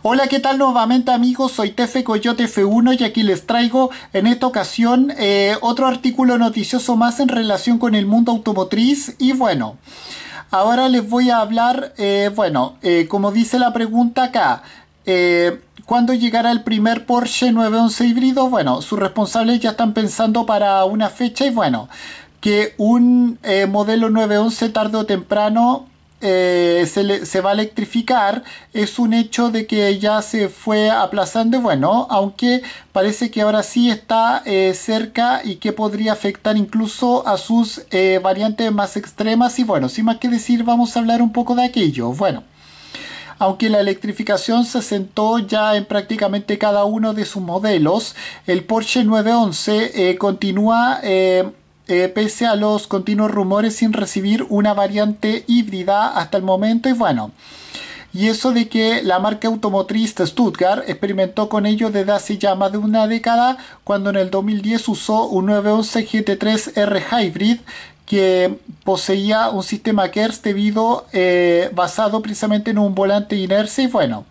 Hola, ¿qué tal nuevamente amigos? Soy Tefe Coyote F1 y aquí les traigo en esta ocasión eh, otro artículo noticioso más en relación con el mundo automotriz y bueno, ahora les voy a hablar, eh, bueno, eh, como dice la pregunta acá, ¿Cuándo llegará el primer Porsche 911 híbrido? Bueno, sus responsables ya están pensando para una fecha y bueno, que un modelo 911 tarde o temprano eh, se, va a electrificar es un hecho de que ya se fue aplazando, bueno, aunque parece que ahora sí está eh, cerca y que podría afectar incluso a sus eh, variantes más extremas y bueno, sin más que decir vamos a hablar un poco de aquello, bueno. Aunque la electrificación se asentó ya en prácticamente cada uno de sus modelos, el Porsche 911 continúa eh, pese a los continuos rumores sin recibir una variante híbrida hasta el momento y bueno. Y eso de que la marca automotriz Stuttgart experimentó con ello desde hace ya más de una década, cuando en el 2010 usó un 911 GT3R Hybrid que poseía un sistema KERS debido eh, basado precisamente en un volante inercia y bueno.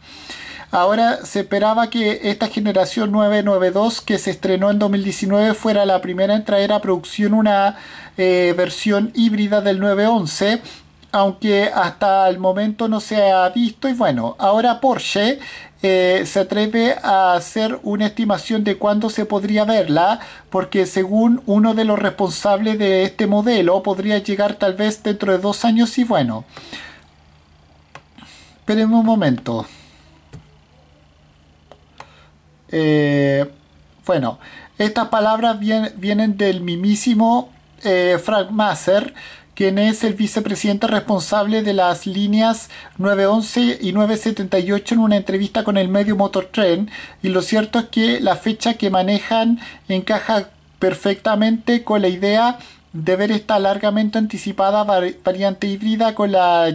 Ahora se esperaba que esta generación 992 que se estrenó en 2019 fuera la primera en traer a producción una eh, versión híbrida del 911 aunque hasta el momento no se ha visto. Y bueno, ahora Porsche eh, se atreve a hacer una estimación de cuándo se podría verla, porque según uno de los responsables de este modelo, podría llegar tal vez dentro de dos años. Y bueno, esperemos un momento. Eh, bueno, estas palabras vienen del mimísimo eh, Frank Maser, quien es el vicepresidente responsable de las líneas 911 y 978 en una entrevista con el medio Motor Tren. Y lo cierto es que la fecha que manejan encaja perfectamente con la idea de ver esta largamente anticipada variante híbrida con la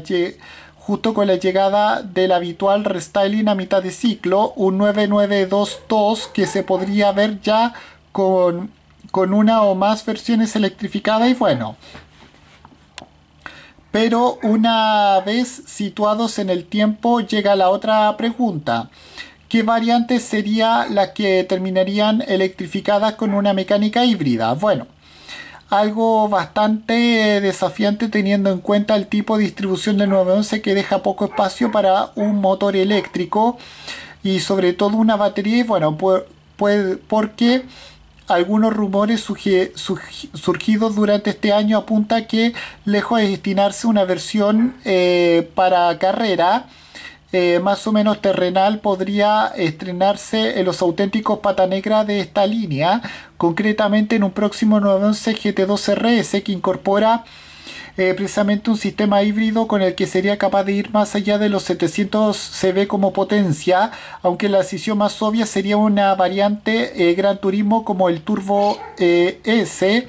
justo con la llegada del habitual restyling a mitad de ciclo, un 9922 que se podría ver ya con, con una o más versiones electrificadas y bueno. Pero una vez situados en el tiempo llega la otra pregunta. ¿Qué variantes sería la que terminarían electrificadas con una mecánica híbrida? Bueno, algo bastante eh, desafiante teniendo en cuenta el tipo de distribución del 911 que deja poco espacio para un motor eléctrico y sobre todo una batería y bueno porque algunos rumores surgidos durante este año apunta que lejos de destinarse una versión eh, para carrera eh, más o menos terrenal podría estrenarse en los auténticos pata negra de esta línea, concretamente en un próximo 911 GT2RS que incorpora eh, precisamente un sistema híbrido con el que sería capaz de ir más allá de los 700 CV como potencia, aunque la decisión más obvia sería una variante eh, Gran Turismo como el Turbo S,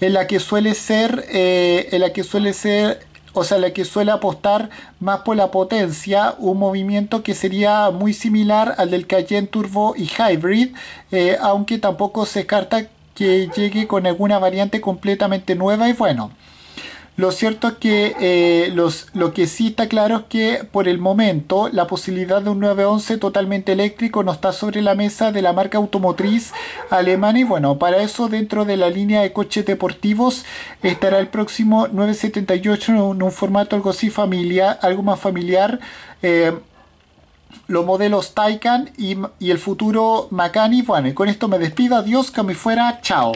en la que suele ser, en la que suele ser o sea, la que suele apostar más por la potencia, un movimiento que sería muy similar al del Cayenne Turbo y Hybrid, eh, aunque tampoco se descarta que llegue con alguna variante completamente nueva y bueno. Lo cierto es que eh, los, lo que sí está claro es que por el momento la posibilidad de un 911 totalmente eléctrico no está sobre la mesa de la marca automotriz alemana y bueno, para eso dentro de la línea de coches deportivos estará el próximo 978 en un, formato algo así familiar, algo más familiar. Eh, los modelos Taycan y, y el futuro y Bueno, y con esto me despido. Adiós, que me fuera. Chao.